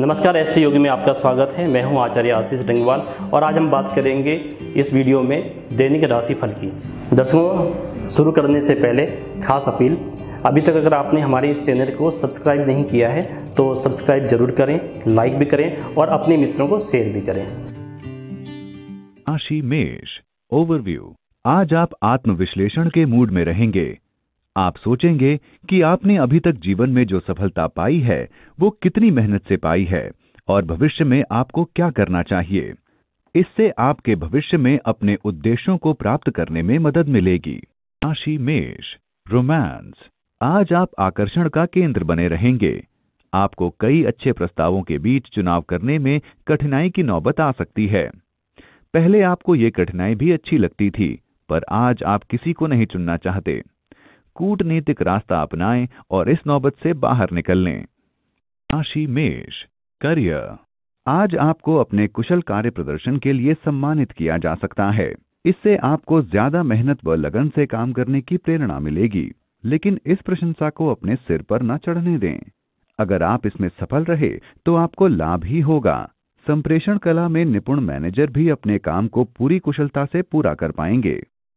नमस्कार S T योगी में आपका स्वागत है मैं हूं आचार्य आशीष डंगवाल और आज हम बात करेंगे इस वीडियो में दैनिक राशि फल की दर्शकों शुरू करने से पहले खास अपील अभी तक अगर आपने हमारे इस चैनल को सब्सक्राइब नहीं किया है तो सब्सक्राइब जरूर करें लाइक भी करें और अपने मित्रों को शेयर भी करें राशि मेष ओवरव्यू आज आप आत्मविश्लेषण के मूड में रहेंगे आप सोचेंगे कि आपने अभी तक जीवन में जो सफलता पाई है वो कितनी मेहनत से पाई है और भविष्य में आपको क्या करना चाहिए इससे आपके भविष्य में अपने उद्देश्यों को प्राप्त करने में मदद मिलेगी राशि मेष रोमांस आज आप आकर्षण का केंद्र बने रहेंगे आपको कई अच्छे प्रस्तावों के बीच चुनाव करने में कठिनाई की नौबत आ सकती है पहले आपको ये कठिनाई भी अच्छी लगती थी पर आज आप किसी को नहीं चुनना चाहते कूटनीतिक रास्ता अपनाएं और इस नौबत से बाहर निकल लें राशि मेष करियर आज आपको अपने कुशल कार्य प्रदर्शन के लिए सम्मानित किया जा सकता है इससे आपको ज्यादा मेहनत व लगन से काम करने की प्रेरणा मिलेगी लेकिन इस प्रशंसा को अपने सिर पर न चढ़ने दें अगर आप इसमें सफल रहे तो आपको लाभ ही होगा संप्रेषण कला में निपुण मैनेजर भी अपने काम को पूरी कुशलता से पूरा कर पाएंगे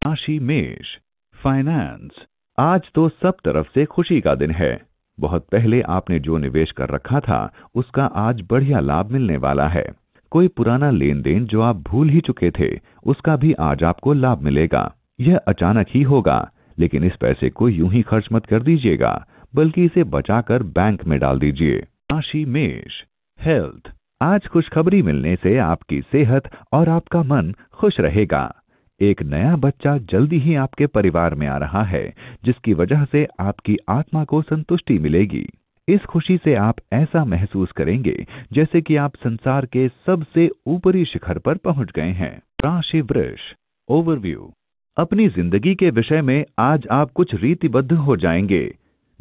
राशि मेष फाइनेंस आज तो सब तरफ से खुशी का दिन है बहुत पहले आपने जो निवेश कर रखा था उसका आज बढ़िया लाभ मिलने वाला है कोई पुराना लेन देन जो आप भूल ही चुके थे उसका भी आज आपको लाभ मिलेगा यह अचानक ही होगा लेकिन इस पैसे को यूं ही खर्च मत कर दीजिएगा बल्कि इसे बचाकर बैंक में डाल दीजिए राशि मेष हेल्थ आज खुशखबरी मिलने से आपकी सेहत और आपका मन खुश रहेगा एक नया बच्चा जल्दी ही आपके परिवार में आ रहा है जिसकी वजह से आपकी आत्मा को संतुष्टि मिलेगी इस खुशी से आप ऐसा महसूस करेंगे जैसे कि आप संसार के सबसे ऊपरी शिखर पर पहुंच गए हैं राशि वृक्ष ओवरव्यू अपनी जिंदगी के विषय में आज आप कुछ रीतिबद्ध हो जाएंगे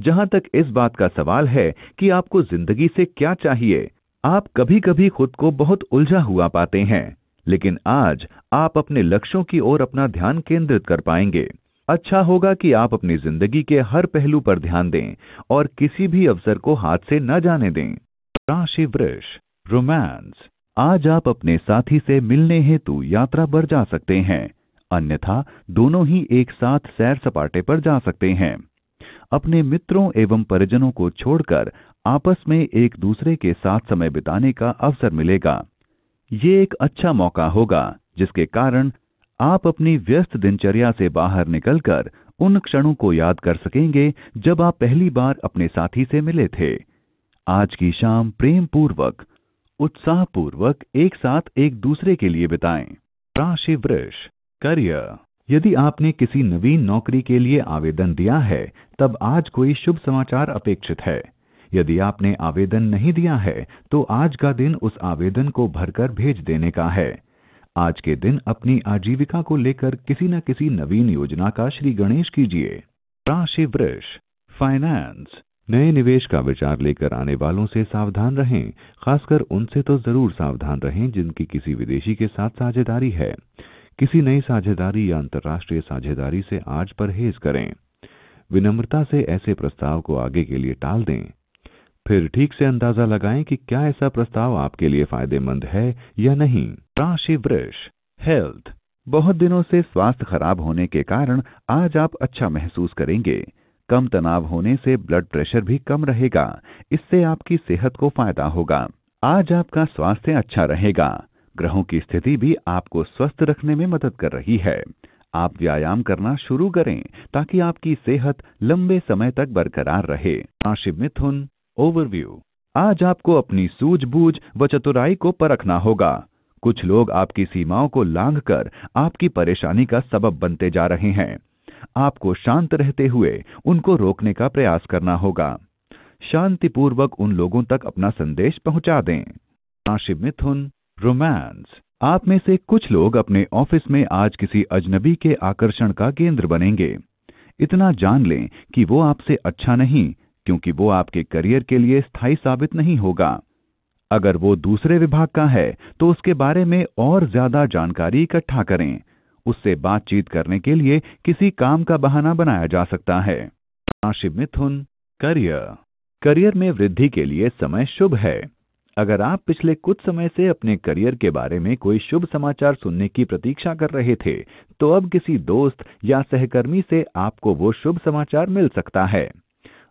जहां तक इस बात का सवाल है कि आपको जिंदगी से क्या चाहिए आप कभी कभी खुद को बहुत उलझा हुआ पाते हैं लेकिन आज आप अपने लक्ष्यों की ओर अपना ध्यान केंद्रित कर पाएंगे अच्छा होगा कि आप अपनी जिंदगी के हर पहलू पर ध्यान दें और किसी भी अवसर को हाथ से न जाने दें राशि वृक्ष रोमांस आज आप अपने साथी से मिलने हेतु यात्रा पर जा सकते हैं अन्यथा दोनों ही एक साथ सैर सपाटे पर जा सकते हैं अपने मित्रों एवं परिजनों को छोड़कर आपस में एक दूसरे के साथ समय बिताने का अवसर मिलेगा ये एक अच्छा मौका होगा जिसके कारण आप अपनी व्यस्त दिनचर्या से बाहर निकलकर उन क्षणों को याद कर सकेंगे जब आप पहली बार अपने साथी से मिले थे आज की शाम प्रेम पूर्वक उत्साह पूर्वक एक साथ एक दूसरे के लिए बिताएं राशि वृक्ष करियर यदि आपने किसी नवीन नौकरी के लिए आवेदन दिया है तब आज कोई शुभ समाचार अपेक्षित है यदि आपने आवेदन नहीं दिया है तो आज का दिन उस आवेदन को भरकर भेज देने का है आज के दिन अपनी आजीविका को लेकर किसी न किसी नवीन योजना का श्री गणेश कीजिए राशि वृक्ष फाइनेंस नए निवेश का विचार लेकर आने वालों से सावधान रहें खासकर उनसे तो जरूर सावधान रहें जिनकी किसी विदेशी के साथ साझेदारी है किसी नई साझेदारी या अंतर्राष्ट्रीय साझेदारी से आज परहेज करें विनम्रता से ऐसे प्रस्ताव को आगे के लिए टाल दें फिर ठीक से अंदाजा लगाएं कि क्या ऐसा प्रस्ताव आपके लिए फायदेमंद है या नहीं राशि वृक्ष हेल्थ बहुत दिनों से स्वास्थ्य खराब होने के कारण आज आप अच्छा महसूस करेंगे कम तनाव होने से ब्लड प्रेशर भी कम रहेगा इससे आपकी सेहत को फायदा होगा आज आपका स्वास्थ्य अच्छा रहेगा ग्रहों की स्थिति भी आपको स्वस्थ रखने में मदद कर रही है आप व्यायाम करना शुरू करें ताकि आपकी सेहत लंबे समय तक बरकरार रहे राशि मिथुन ओवरव्यू आज आपको अपनी सूझबूझ व चतुराई को परखना होगा कुछ लोग आपकी सीमाओं को लांघकर आपकी परेशानी का सबब बनते जा रहे हैं आपको शांत रहते हुए उनको रोकने का प्रयास करना होगा शांतिपूर्वक उन लोगों तक अपना संदेश पहुंचा दें राशिब मिथुन रोमांस आप में से कुछ लोग अपने ऑफिस में आज किसी अजनबी के आकर्षण का केंद्र बनेंगे इतना जान लें कि वो आपसे अच्छा नहीं क्योंकि वो आपके करियर के लिए स्थायी साबित नहीं होगा अगर वो दूसरे विभाग का है तो उसके बारे में और ज्यादा जानकारी इकट्ठा करें उससे बातचीत करने के लिए किसी काम का बहाना बनाया जा सकता है राशि मिथुन करियर करियर में वृद्धि के लिए समय शुभ है अगर आप पिछले कुछ समय से अपने करियर के बारे में कोई शुभ समाचार सुनने की प्रतीक्षा कर रहे थे तो अब किसी दोस्त या सहकर्मी से आपको वो शुभ समाचार मिल सकता है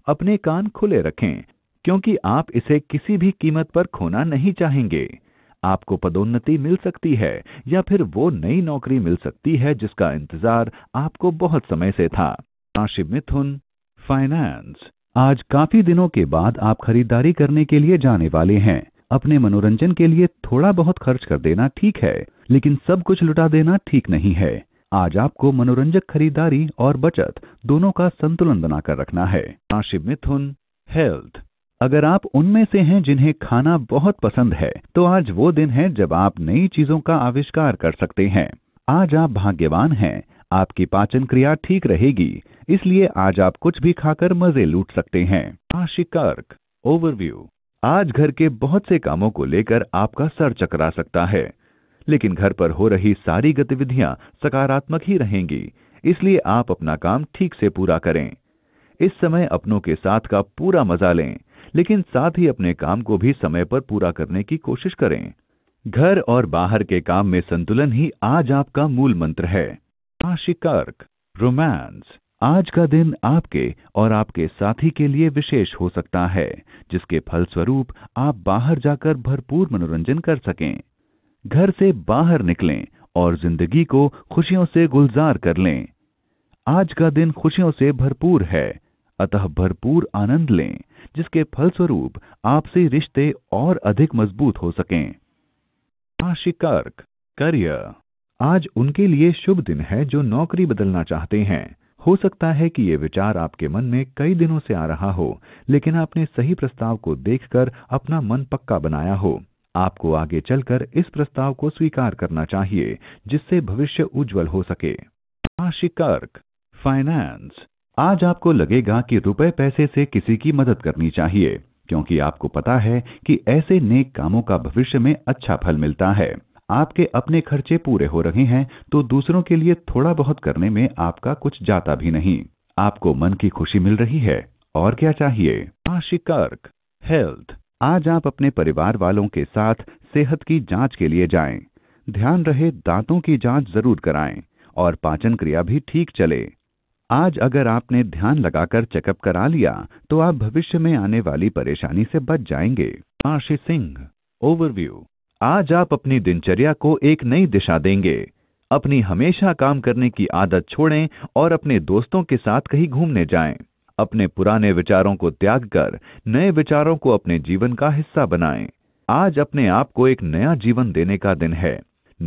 अपने कान खुले रखें क्योंकि आप इसे किसी भी कीमत पर खोना नहीं चाहेंगे आपको पदोन्नति मिल सकती है या फिर वो नई नौकरी मिल सकती है जिसका इंतजार आपको बहुत समय से था राशि मिथुन फाइनेंस आज काफी दिनों के बाद आप खरीदारी करने के लिए जाने वाले हैं अपने मनोरंजन के लिए थोड़ा बहुत खर्च कर देना ठीक है लेकिन सब कुछ लुटा देना ठीक नहीं है आज आपको मनोरंजक खरीदारी और बचत दोनों का संतुलन बनाकर रखना है राशि मिथुन हेल्थ अगर आप उनमें से हैं जिन्हें खाना बहुत पसंद है तो आज वो दिन है जब आप नई चीजों का आविष्कार कर सकते हैं आज आप भाग्यवान हैं आपकी पाचन क्रिया ठीक रहेगी इसलिए आज आप कुछ भी खाकर मजे लूट सकते हैं राशि कर्क ओवरव्यू आज घर के बहुत से कामों को लेकर आपका सर चकरा सकता है लेकिन घर पर हो रही सारी गतिविधियां सकारात्मक ही रहेंगी इसलिए आप अपना काम ठीक से पूरा करें इस समय अपनों के साथ का पूरा मजा लें लेकिन साथ ही अपने काम को भी समय पर पूरा करने की कोशिश करें घर और बाहर के काम में संतुलन ही आज आपका मूल मंत्र है आशिक अर्क रोमांस आज का दिन आपके और आपके साथी के लिए विशेष हो सकता है जिसके फलस्वरूप आप बाहर जाकर भरपूर मनोरंजन कर सकें घर से बाहर निकलें और जिंदगी को खुशियों से गुलजार कर लें आज का दिन खुशियों से भरपूर है अतः भरपूर आनंद लें जिसके फलस्वरूप आपसे रिश्ते और अधिक मजबूत हो सकें आशिकार्क करियर आज उनके लिए शुभ दिन है जो नौकरी बदलना चाहते हैं हो सकता है कि ये विचार आपके मन में कई दिनों से आ रहा हो लेकिन आपने सही प्रस्ताव को देखकर अपना मन पक्का बनाया हो आपको आगे चलकर इस प्रस्ताव को स्वीकार करना चाहिए जिससे भविष्य उज्जवल हो सके राशिक अर्क फाइनेंस आज आपको लगेगा कि रुपए पैसे से किसी की मदद करनी चाहिए क्योंकि आपको पता है कि ऐसे नेक कामों का भविष्य में अच्छा फल मिलता है आपके अपने खर्चे पूरे हो रहे हैं तो दूसरों के लिए थोड़ा बहुत करने में आपका कुछ जाता भी नहीं आपको मन की खुशी मिल रही है और क्या चाहिए आशिकर्क अर्क हेल्थ आज आप अपने परिवार वालों के साथ सेहत की जांच के लिए जाएं। ध्यान रहे दांतों की जांच जरूर कराएं और पाचन क्रिया भी ठीक चले आज अगर आपने ध्यान लगाकर चेकअप करा लिया तो आप भविष्य में आने वाली परेशानी से बच जाएंगे आशी सिंह ओवरव्यू आज आप अपनी दिनचर्या को एक नई दिशा देंगे अपनी हमेशा काम करने की आदत छोड़ें और अपने दोस्तों के साथ कहीं घूमने जाएं। अपने पुराने विचारों को त्याग कर नए विचारों को अपने जीवन का हिस्सा बनाएं। आज अपने आप को एक नया जीवन देने का दिन है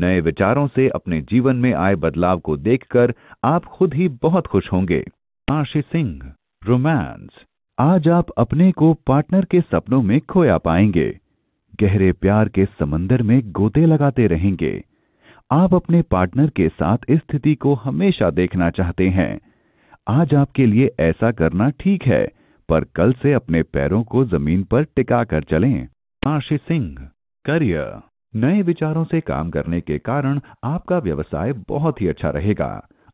नए विचारों से अपने जीवन में आए बदलाव को देखकर आप खुद ही बहुत खुश होंगे आशी सिंह रोमांस आज आप अपने को पार्टनर के सपनों में खोया पाएंगे गहरे प्यार के समंदर में गोते लगाते रहेंगे आप अपने पार्टनर के साथ स्थिति को हमेशा देखना चाहते हैं आज आपके लिए ऐसा करना ठीक है पर कल से अपने पैरों को जमीन पर टिका कर चले आशी सिंह करियर नए विचारों से काम करने के कारण आपका व्यवसाय बहुत ही अच्छा रहेगा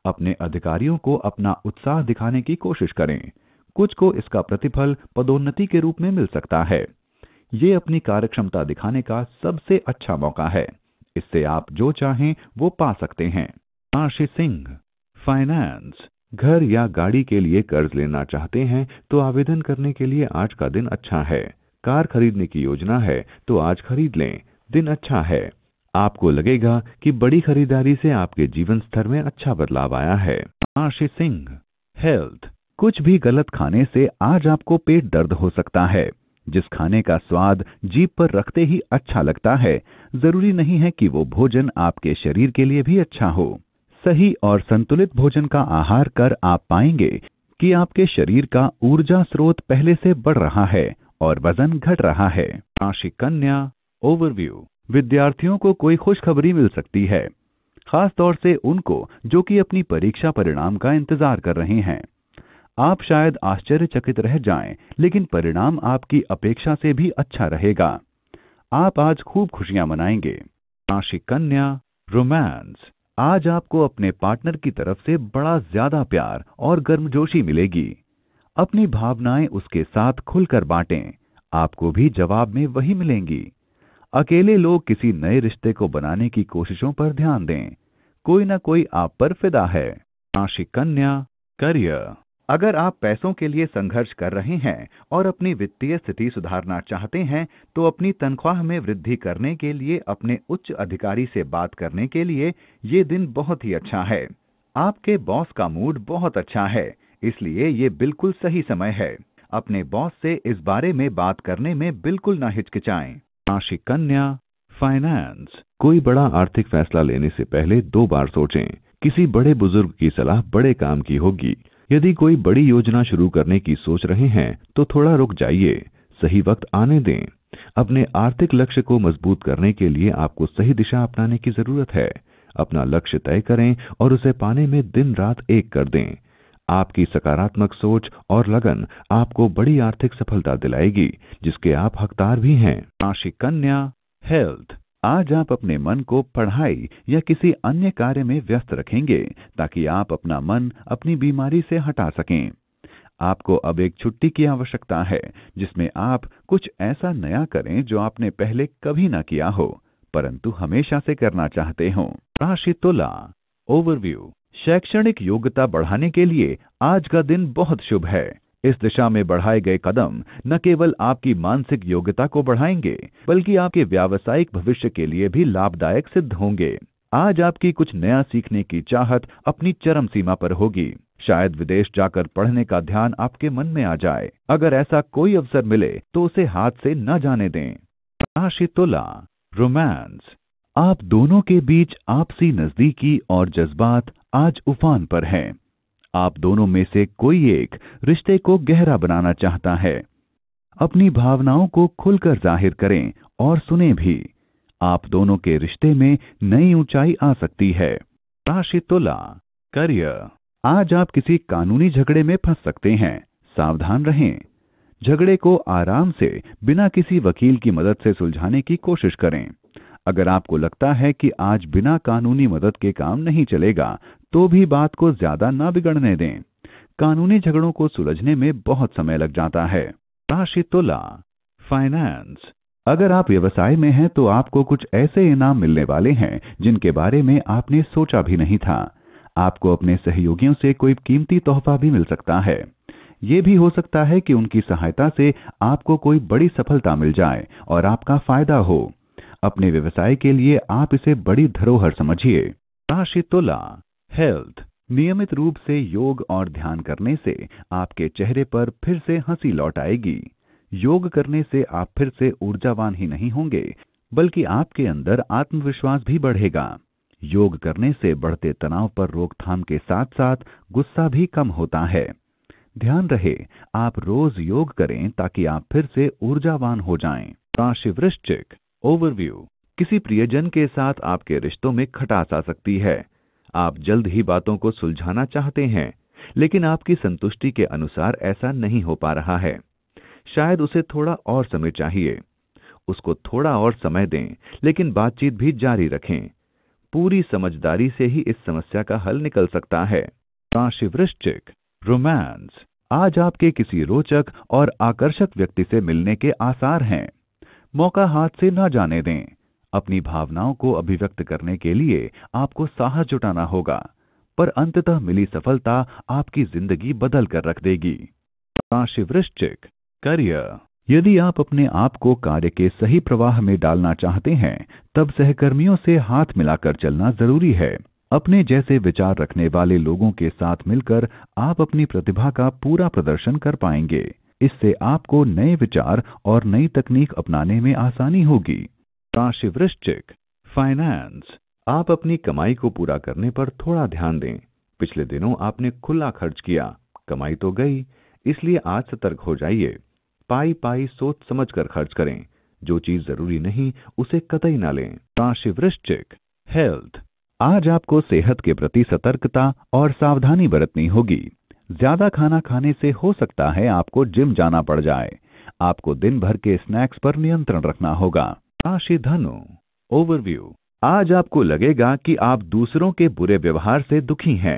अपने अधिकारियों को अपना उत्साह दिखाने की कोशिश करें कुछ को इसका प्रतिफल पदोन्नति के रूप में मिल सकता है ये अपनी कार्यक्षमता दिखाने का सबसे अच्छा मौका है इससे आप जो चाहें वो पा सकते हैं आशीष सिंह फाइनेंस घर या गाड़ी के लिए कर्ज लेना चाहते हैं तो आवेदन करने के लिए आज का दिन अच्छा है कार खरीदने की योजना है तो आज खरीद लें दिन अच्छा है आपको लगेगा कि बड़ी खरीदारी से आपके जीवन स्तर में अच्छा बदलाव आया है आशी सिंह हेल्थ कुछ भी गलत खाने से आज आपको पेट दर्द हो सकता है जिस खाने का स्वाद जीप पर रखते ही अच्छा लगता है जरूरी नहीं है कि वो भोजन आपके शरीर के लिए भी अच्छा हो सही और संतुलित भोजन का आहार कर आप पाएंगे कि आपके शरीर का ऊर्जा स्रोत पहले से बढ़ रहा है और वजन घट रहा है राशि कन्या ओवरव्यू विद्यार्थियों को कोई खुशखबरी मिल सकती है खास तौर से उनको जो कि अपनी परीक्षा परिणाम का इंतजार कर रहे हैं आप शायद आश्चर्यचकित रह जाएं, लेकिन परिणाम आपकी अपेक्षा से भी अच्छा रहेगा आप आज खूब खुशियां मनाएंगे राशि कन्या रोमांस आज आपको अपने पार्टनर की तरफ से बड़ा ज्यादा प्यार और गर्मजोशी मिलेगी अपनी भावनाएं उसके साथ खुलकर बांटें आपको भी जवाब में वही मिलेंगी अकेले लोग किसी नए रिश्ते को बनाने की कोशिशों पर ध्यान दें कोई ना कोई आप पर फिदा है राशि कन्या करियर अगर आप पैसों के लिए संघर्ष कर रहे हैं और अपनी वित्तीय स्थिति सुधारना चाहते हैं तो अपनी तनख्वाह में वृद्धि करने के लिए अपने उच्च अधिकारी से बात करने के लिए ये दिन बहुत ही अच्छा है आपके बॉस का मूड बहुत अच्छा है इसलिए ये बिल्कुल सही समय है अपने बॉस से इस बारे में बात करने में बिल्कुल ना हिचकिचाएं राशि कन्या फाइनेंस कोई बड़ा आर्थिक फैसला लेने से पहले दो बार सोचें किसी बड़े बुजुर्ग की सलाह बड़े काम की होगी यदि कोई बड़ी योजना शुरू करने की सोच रहे हैं तो थोड़ा रुक जाइए सही वक्त आने दें अपने आर्थिक लक्ष्य को मजबूत करने के लिए आपको सही दिशा अपनाने की जरूरत है अपना लक्ष्य तय करें और उसे पाने में दिन रात एक कर दें आपकी सकारात्मक सोच और लगन आपको बड़ी आर्थिक सफलता दिलाएगी जिसके आप हकदार भी हैं राशि कन्या हेल्थ आज आप अपने मन को पढ़ाई या किसी अन्य कार्य में व्यस्त रखेंगे ताकि आप अपना मन अपनी बीमारी से हटा सकें आपको अब एक छुट्टी की आवश्यकता है जिसमें आप कुछ ऐसा नया करें जो आपने पहले कभी ना किया हो परंतु हमेशा से करना चाहते हो राशि तुला ओवरव्यू शैक्षणिक योग्यता बढ़ाने के लिए आज का दिन बहुत शुभ है इस दिशा में बढ़ाए गए कदम न केवल आपकी मानसिक योग्यता को बढ़ाएंगे बल्कि आपके व्यावसायिक भविष्य के लिए भी लाभदायक सिद्ध होंगे आज आपकी कुछ नया सीखने की चाहत अपनी चरम सीमा पर होगी शायद विदेश जाकर पढ़ने का ध्यान आपके मन में आ जाए अगर ऐसा कोई अवसर मिले तो उसे हाथ से न जाने दें राशि तुला रोमांस आप दोनों के बीच आपसी नजदीकी और जज्बात आज उफान पर हैं आप दोनों में से कोई एक रिश्ते को गहरा बनाना चाहता है अपनी भावनाओं को खुलकर जाहिर करें और सुने भी आप दोनों के रिश्ते में नई ऊंचाई आ सकती है राशि तुला करियर आज आप किसी कानूनी झगड़े में फंस सकते हैं सावधान रहें झगड़े को आराम से बिना किसी वकील की मदद से सुलझाने की कोशिश करें अगर आपको लगता है कि आज बिना कानूनी मदद के काम नहीं चलेगा तो भी बात को ज्यादा ना बिगड़ने दें कानूनी झगड़ों को सुलझने में बहुत समय लग जाता है राशि तुला फाइनेंस अगर आप व्यवसाय में हैं तो आपको कुछ ऐसे इनाम मिलने वाले हैं जिनके बारे में आपने सोचा भी नहीं था आपको अपने सहयोगियों से कोई कीमती तोहफा भी मिल सकता है ये भी हो सकता है कि उनकी सहायता से आपको कोई बड़ी सफलता मिल जाए और आपका फायदा हो अपने व्यवसाय के लिए आप इसे बड़ी धरोहर समझिए राशि तुला हेल्थ नियमित रूप से योग और ध्यान करने से आपके चेहरे पर फिर से हंसी लौट आएगी योग करने से आप फिर से ऊर्जावान ही नहीं होंगे बल्कि आपके अंदर आत्मविश्वास भी बढ़ेगा योग करने से बढ़ते तनाव पर रोकथाम के साथ साथ गुस्सा भी कम होता है ध्यान रहे आप रोज योग करें ताकि आप फिर से ऊर्जावान हो जाएं। राशि वृश्चिक ओवरव्यू किसी प्रियजन के साथ आपके रिश्तों में खटास आ सकती है आप जल्द ही बातों को सुलझाना चाहते हैं लेकिन आपकी संतुष्टि के अनुसार ऐसा नहीं हो पा रहा है शायद उसे थोड़ा और समय चाहिए उसको थोड़ा और समय दें लेकिन बातचीत भी जारी रखें पूरी समझदारी से ही इस समस्या का हल निकल सकता है राशि वृश्चिक रोमांस आज आपके किसी रोचक और आकर्षक व्यक्ति से मिलने के आसार हैं मौका हाथ से ना जाने दें अपनी भावनाओं को अभिव्यक्त करने के लिए आपको साहस जुटाना होगा पर अंततः मिली सफलता आपकी जिंदगी बदल कर रख देगी राशि वृश्चिक करियर यदि आप अपने आप को कार्य के सही प्रवाह में डालना चाहते हैं तब सहकर्मियों से हाथ मिलाकर चलना जरूरी है अपने जैसे विचार रखने वाले लोगों के साथ मिलकर आप अपनी प्रतिभा का पूरा प्रदर्शन कर पाएंगे इससे आपको नए विचार और नई तकनीक अपनाने में आसानी होगी राशि वृश्चिक फाइनेंस आप अपनी कमाई को पूरा करने पर थोड़ा ध्यान दें पिछले दिनों आपने खुला खर्च किया कमाई तो गई इसलिए आज सतर्क हो जाइए पाई पाई सोच समझ कर खर्च करें जो चीज जरूरी नहीं उसे कतई ना लें राशि वृश्चिक हेल्थ आज आपको सेहत के प्रति सतर्कता और सावधानी बरतनी होगी ज़्यादा खाना खाने से हो सकता है आपको जिम जाना पड़ जाए आपको दिन भर के स्नैक्स पर नियंत्रण रखना होगा राशि धनु ओवरव्यू आज आपको लगेगा कि आप दूसरों के बुरे व्यवहार से दुखी हैं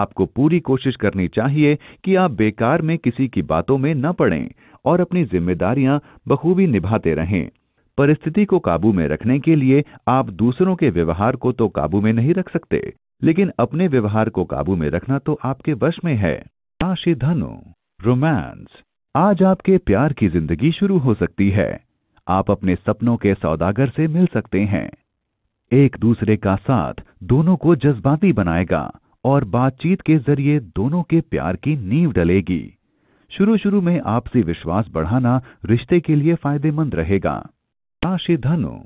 आपको पूरी कोशिश करनी चाहिए कि आप बेकार में किसी की बातों में न पड़ें और अपनी जिम्मेदारियां बखूबी निभाते रहें परिस्थिति को काबू में रखने के लिए आप दूसरों के व्यवहार को तो काबू में नहीं रख सकते लेकिन अपने व्यवहार को काबू में रखना तो आपके वश में है राशि धनु रोमांस आज आपके प्यार की जिंदगी शुरू हो सकती है आप अपने सपनों के सौदागर से मिल सकते हैं एक दूसरे का साथ दोनों को जज्बाती बनाएगा और बातचीत के जरिए दोनों के प्यार की नींव डलेगी शुरू शुरू में आपसी विश्वास बढ़ाना रिश्ते के लिए फायदेमंद रहेगा राशि धनु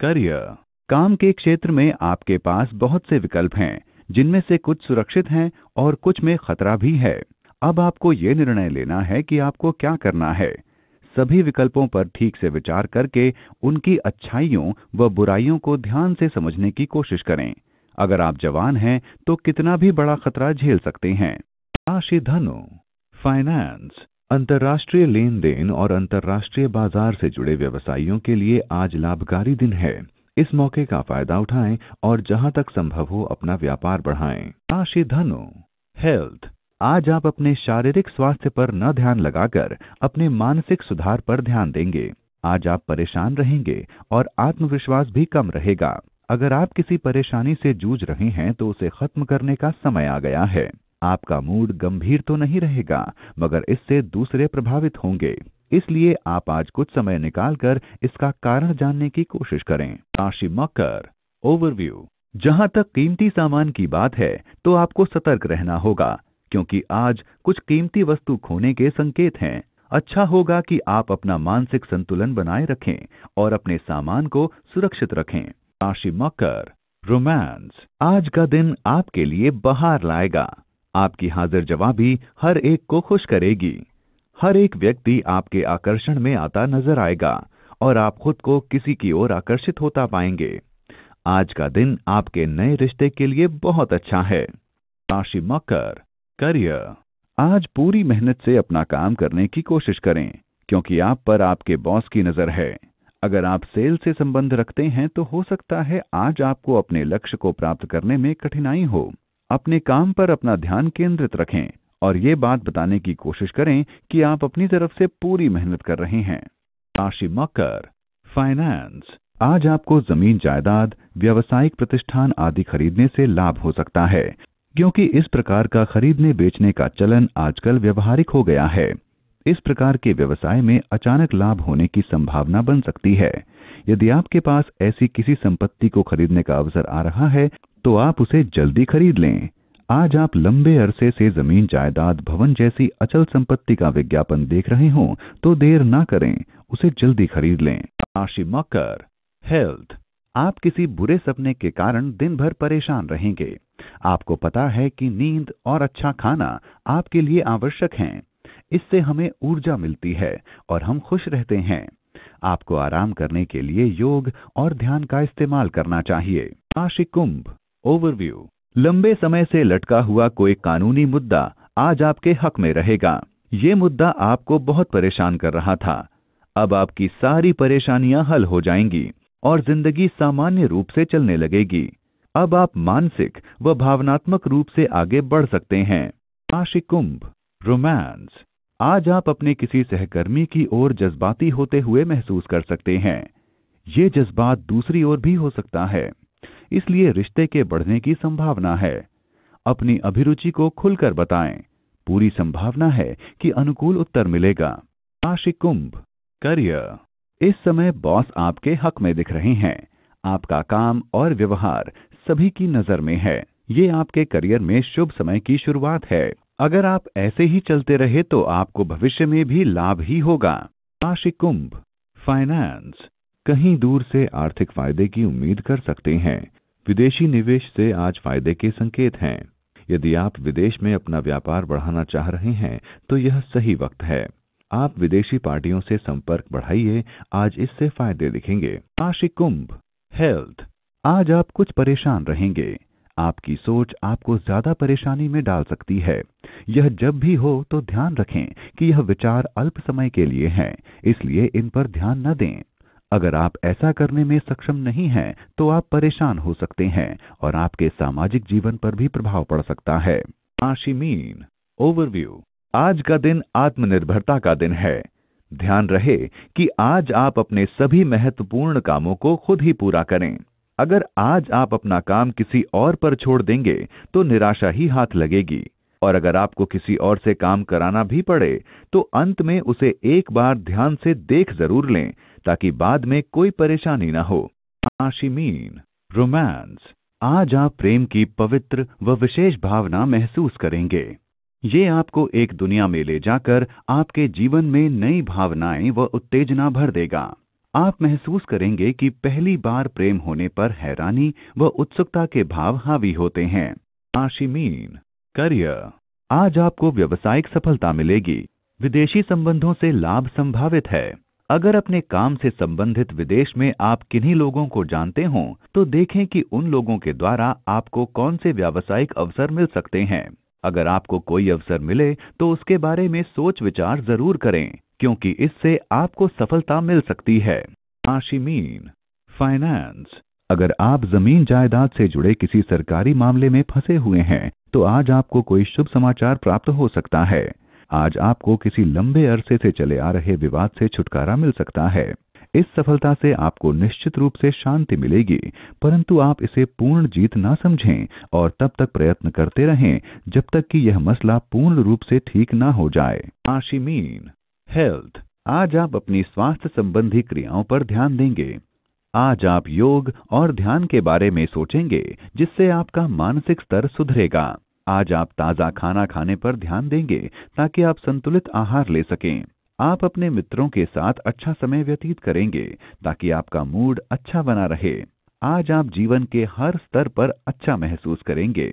करियर काम के क्षेत्र में आपके पास बहुत से विकल्प हैं जिनमें से कुछ सुरक्षित हैं और कुछ में खतरा भी है अब आपको ये निर्णय लेना है कि आपको क्या करना है सभी विकल्पों पर ठीक से विचार करके उनकी अच्छाइयों व बुराइयों को ध्यान से समझने की कोशिश करें अगर आप जवान हैं तो कितना भी बड़ा खतरा झेल सकते हैं राशि धनु फाइनेंस अंतर्राष्ट्रीय लेन देन और अंतर्राष्ट्रीय बाजार से जुड़े व्यवसायियों के लिए आज लाभकारी दिन है इस मौके का फायदा उठाएं और जहां तक संभव हो अपना व्यापार बढ़ाएं राशि धनु हेल्थ आज आप अपने शारीरिक स्वास्थ्य पर न ध्यान लगाकर अपने मानसिक सुधार पर ध्यान देंगे आज आप परेशान रहेंगे और आत्मविश्वास भी कम रहेगा अगर आप किसी परेशानी से जूझ रहे हैं तो उसे खत्म करने का समय आ गया है आपका मूड गंभीर तो नहीं रहेगा मगर इससे दूसरे प्रभावित होंगे इसलिए आप आज कुछ समय निकालकर इसका कारण जानने की कोशिश करें राशि मकर ओवरव्यू जहां तक कीमती सामान की बात है तो आपको सतर्क रहना होगा क्योंकि आज कुछ कीमती वस्तु खोने के संकेत हैं अच्छा होगा कि आप अपना मानसिक संतुलन बनाए रखें और अपने सामान को सुरक्षित रखें राशि मकर रोमांस आज का दिन आपके लिए बाहर लाएगा आपकी हाजिर जवाबी हर एक को खुश करेगी हर एक व्यक्ति आपके आकर्षण में आता नजर आएगा और आप खुद को किसी की ओर आकर्षित होता पाएंगे आज का दिन आपके नए रिश्ते के लिए बहुत अच्छा है राशि मकर करियर आज पूरी मेहनत से अपना काम करने की कोशिश करें क्योंकि आप पर आपके बॉस की नजर है अगर आप सेल से संबंध रखते हैं तो हो सकता है आज आपको अपने लक्ष्य को प्राप्त करने में कठिनाई हो अपने काम पर अपना ध्यान केंद्रित रखें और ये बात बताने की कोशिश करें कि आप अपनी तरफ से पूरी मेहनत कर रहे हैं राशि मकर फाइनेंस आज आपको जमीन जायदाद व्यावसायिक प्रतिष्ठान आदि खरीदने से लाभ हो सकता है क्योंकि इस प्रकार का खरीदने बेचने का चलन आजकल व्यवहारिक हो गया है इस प्रकार के व्यवसाय में अचानक लाभ होने की संभावना बन सकती है यदि आपके पास ऐसी किसी संपत्ति को खरीदने का अवसर आ रहा है तो आप उसे जल्दी खरीद लें आज आप लंबे अरसे से जमीन जायदाद भवन जैसी अचल संपत्ति का विज्ञापन देख रहे हो तो देर ना करें उसे जल्दी खरीद लें आशी मकर हेल्थ आप किसी बुरे सपने के कारण दिन भर परेशान रहेंगे आपको पता है कि नींद और अच्छा खाना आपके लिए आवश्यक हैं इससे हमें ऊर्जा मिलती है और हम खुश रहते हैं आपको आराम करने के लिए योग और ध्यान का इस्तेमाल करना चाहिए राशि कुंभ ओवरव्यू लंबे समय से लटका हुआ कोई कानूनी मुद्दा आज आपके हक में रहेगा ये मुद्दा आपको बहुत परेशान कर रहा था अब आपकी सारी परेशानियां हल हो जाएंगी और जिंदगी सामान्य रूप से चलने लगेगी अब आप मानसिक व भावनात्मक रूप से आगे बढ़ सकते हैं राशि कुंभ रोमांस आज आप अपने किसी सहकर्मी की ओर जज्बाती होते हुए महसूस कर सकते हैं ये जज्बात दूसरी ओर भी हो सकता है इसलिए रिश्ते के बढ़ने की संभावना है अपनी अभिरुचि को खुलकर बताएं पूरी संभावना है कि अनुकूल उत्तर मिलेगा राशि कुंभ करियर इस समय बॉस आपके हक में दिख रहे हैं आपका काम और व्यवहार सभी की नजर में है ये आपके करियर में शुभ समय की शुरुआत है अगर आप ऐसे ही चलते रहे तो आपको भविष्य में भी लाभ ही होगा राशि कुंभ फाइनेंस कहीं दूर से आर्थिक फायदे की उम्मीद कर सकते हैं विदेशी निवेश से आज फायदे के संकेत हैं यदि आप विदेश में अपना व्यापार बढ़ाना चाह रहे हैं तो यह सही वक्त है आप विदेशी पार्टियों से संपर्क बढ़ाइए आज इससे फायदे दिखेंगे आशिक कुंभ हेल्थ आज आप कुछ परेशान रहेंगे आपकी सोच आपको ज्यादा परेशानी में डाल सकती है यह जब भी हो तो ध्यान रखें कि यह विचार अल्प समय के लिए है इसलिए इन पर ध्यान न दें अगर आप ऐसा करने में सक्षम नहीं हैं तो आप परेशान हो सकते हैं और आपके सामाजिक जीवन पर भी प्रभाव पड़ सकता है राशि मीन ओवरव्यू आज का दिन आत्मनिर्भरता का दिन है ध्यान रहे कि आज आप अपने सभी महत्वपूर्ण कामों को खुद ही पूरा करें अगर आज आप अपना काम किसी और पर छोड़ देंगे तो निराशा ही हाथ लगेगी और अगर आपको किसी और से काम कराना भी पड़े तो अंत में उसे एक बार ध्यान से देख जरूर लें ताकि बाद में कोई परेशानी ना हो आशीमीन रोमांस आज आप प्रेम की पवित्र व विशेष भावना महसूस करेंगे ये आपको एक दुनिया में ले जाकर आपके जीवन में नई भावनाएं व उत्तेजना भर देगा आप महसूस करेंगे कि पहली बार प्रेम होने पर हैरानी व उत्सुकता के भाव हावी होते हैं आशीमीन करियर आज आपको व्यवसायिक सफलता मिलेगी विदेशी संबंधों से लाभ संभावित है अगर अपने काम से संबंधित विदेश में आप किन्हीं लोगों को जानते हों तो देखें कि उन लोगों के द्वारा आपको कौन से व्यावसायिक अवसर मिल सकते हैं अगर आपको कोई अवसर मिले तो उसके बारे में सोच विचार जरूर करें क्योंकि इससे आपको सफलता मिल सकती है आशीमीन फाइनेंस अगर आप जमीन जायदाद से जुड़े किसी सरकारी मामले में फंसे हुए हैं तो आज आपको कोई शुभ समाचार प्राप्त हो सकता है आज आपको किसी लंबे अरसे से चले आ रहे विवाद से छुटकारा मिल सकता है इस सफलता से आपको निश्चित रूप से शांति मिलेगी परंतु आप इसे पूर्ण जीत ना समझें और तब तक प्रयत्न करते रहें जब तक कि यह मसला पूर्ण रूप से ठीक ना हो जाए आशीमीन मीन हेल्थ आज आप अपनी स्वास्थ्य संबंधी क्रियाओं पर ध्यान देंगे आज आप योग और ध्यान के बारे में सोचेंगे जिससे आपका मानसिक स्तर सुधरेगा आज आप ताज़ा खाना खाने पर ध्यान देंगे ताकि आप संतुलित आहार ले सकें आप अपने मित्रों के साथ अच्छा समय व्यतीत करेंगे ताकि आपका मूड अच्छा बना रहे आज आप जीवन के हर स्तर पर अच्छा महसूस करेंगे